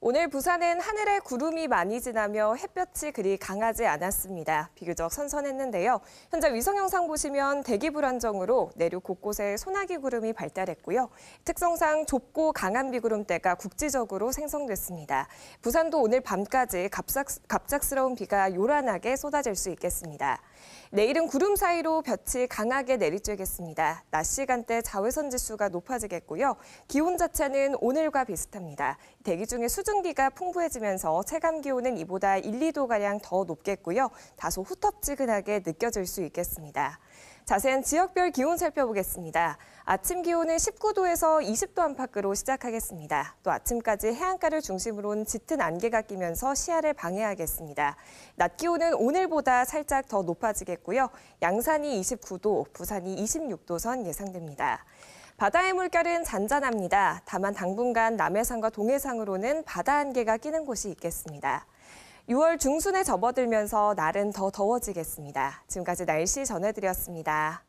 오늘 부산은 하늘에 구름이 많이 지나며 햇볕이 그리 강하지 않았습니다. 비교적 선선했는데요. 현재 위성 영상 보시면 대기 불안정으로 내륙 곳곳에 소나기 구름이 발달했고요. 특성상 좁고 강한 비구름대가 국지적으로 생성됐습니다. 부산도 오늘 밤까지 갑작, 갑작스러운 비가 요란하게 쏟아질 수 있겠습니다. 내일은 구름 사이로 볕이 강하게 내리쬐겠습니다. 낮 시간대 자외선 지수가 높아지겠고요. 기온 자체는 오늘과 비슷합니다. 대기 중에 수질 수증기가 풍부해지면서 체감 기온은 이보다 1, 2도가량 더 높겠고요. 다소 후텁지근하게 느껴질 수 있겠습니다. 자세한 지역별 기온 살펴보겠습니다. 아침 기온은 19도에서 20도 안팎으로 시작하겠습니다. 또 아침까지 해안가를 중심으로는 짙은 안개가 끼면서 시야를 방해하겠습니다. 낮 기온은 오늘보다 살짝 더 높아지겠고요. 양산이 29도, 부산이 26도 선 예상됩니다. 바다의 물결은 잔잔합니다. 다만 당분간 남해상과 동해상으로는 바다 안개가 끼는 곳이 있겠습니다. 6월 중순에 접어들면서 날은 더 더워지겠습니다. 지금까지 날씨 전해드렸습니다.